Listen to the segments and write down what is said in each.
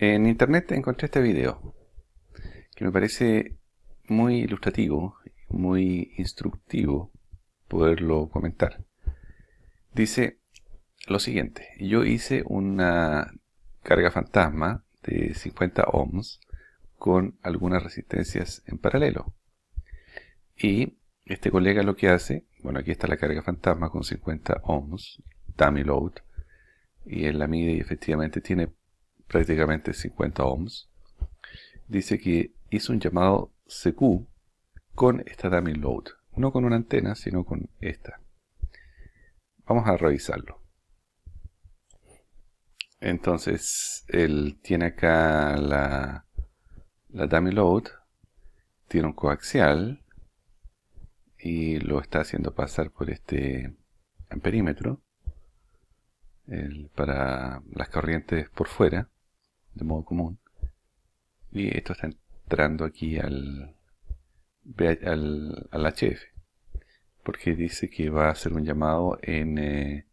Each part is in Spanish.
En internet encontré este video que me parece muy ilustrativo, muy instructivo poderlo comentar. Dice lo siguiente, yo hice una carga fantasma de 50 ohms con algunas resistencias en paralelo. Y este colega lo que hace, bueno aquí está la carga fantasma con 50 ohms, dummy load, y él la mide y efectivamente tiene prácticamente 50 ohms, dice que hizo un llamado CQ con esta dummy load. No con una antena, sino con esta. Vamos a revisarlo. Entonces, él tiene acá la, la dummy load, tiene un coaxial y lo está haciendo pasar por este amperímetro para las corrientes por fuera de modo común. Y esto está entrando aquí al, al, al HF, porque dice que va a ser un llamado en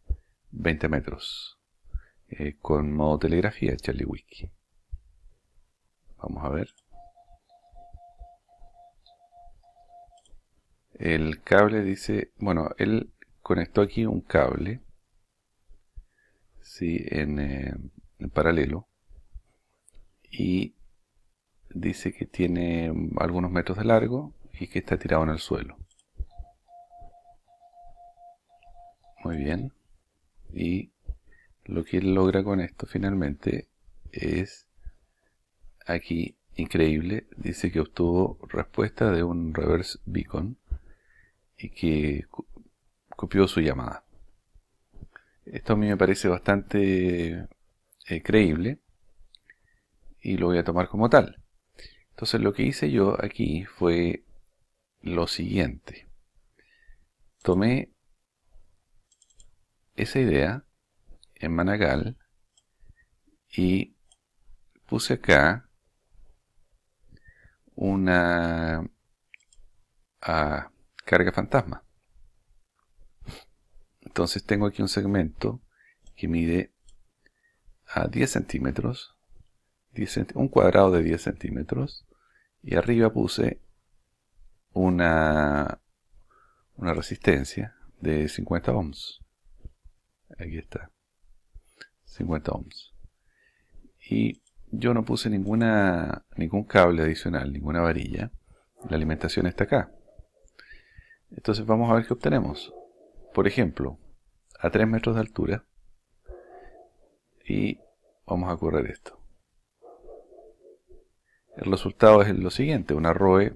20 eh, metros eh, con modo telegrafía Charlie Wiki. Vamos a ver. El cable dice, bueno, él conectó aquí un cable, sí, en eh, paralelo y dice que tiene algunos metros de largo y que está tirado en el suelo. Muy bien. Y lo que él logra con esto finalmente es aquí increíble. Dice que obtuvo respuesta de un reverse beacon y que copió su llamada. Esto a mí me parece bastante eh, creíble y lo voy a tomar como tal. Entonces lo que hice yo aquí fue lo siguiente. Tomé esa idea en Managal y puse acá una ah, carga fantasma. Entonces tengo aquí un segmento que mide a 10 centímetros un cuadrado de 10 centímetros y arriba puse una, una resistencia de 50 ohms. Aquí está. 50 ohms. Y yo no puse ninguna, ningún cable adicional, ninguna varilla. La alimentación está acá. Entonces vamos a ver qué obtenemos. Por ejemplo, a 3 metros de altura. Y vamos a correr esto el resultado es lo siguiente, una ROE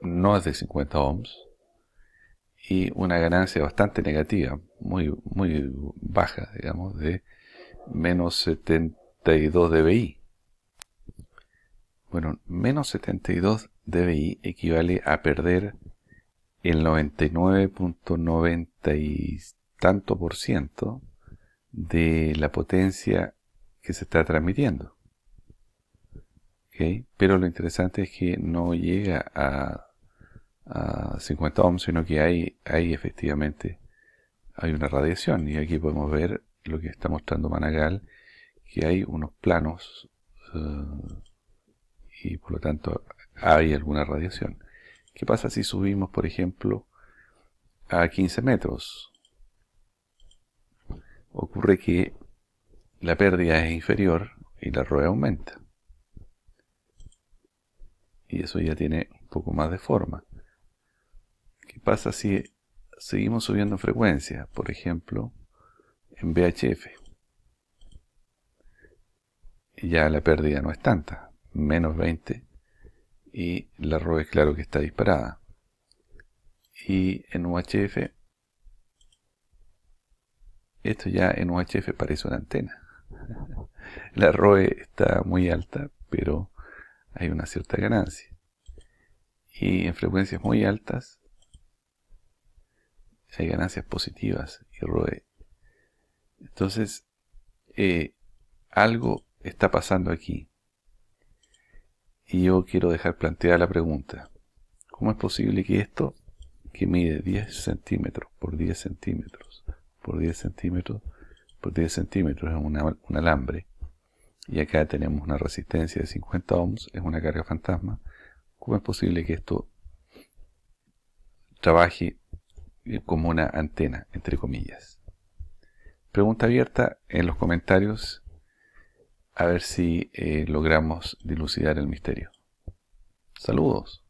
no es de 50 ohms y una ganancia bastante negativa, muy, muy baja, digamos, de menos 72 dBi. Bueno, menos 72 dBi equivale a perder el 99.90 y tanto por ciento de la potencia que se está transmitiendo. Pero lo interesante es que no llega a, 50 ohms, sino que hay, hay efectivamente hay una radiación. Y aquí podemos ver lo que está mostrando Managal, que hay unos planos eh, y por lo tanto hay alguna radiación. ¿Qué pasa si subimos, por ejemplo, a 15 metros? Ocurre que la pérdida es inferior y la rueda aumenta y eso ya tiene un poco más de forma. ¿Qué pasa si seguimos subiendo frecuencia? Por ejemplo, en VHF. Ya la pérdida no es tanta, menos 20, y la ROE es claro que está disparada. Y en UHF, esto ya en UHF parece una antena. La ROE está muy alta, pero hay una cierta ganancia. Y en frecuencias muy altas hay ganancias positivas y ROE. Entonces, eh, algo está pasando aquí. Y yo quiero dejar planteada la pregunta. ¿Cómo es posible que esto, que mide 10 centímetros por 10 centímetros, por 10 centímetros, por 10 centímetros, es un alambre, y acá tenemos una resistencia de 50 ohms, es una carga fantasma. ¿Cómo es posible que esto trabaje eh, como una antena, entre comillas? Pregunta abierta en los comentarios, a ver si eh, logramos dilucidar el misterio. Saludos.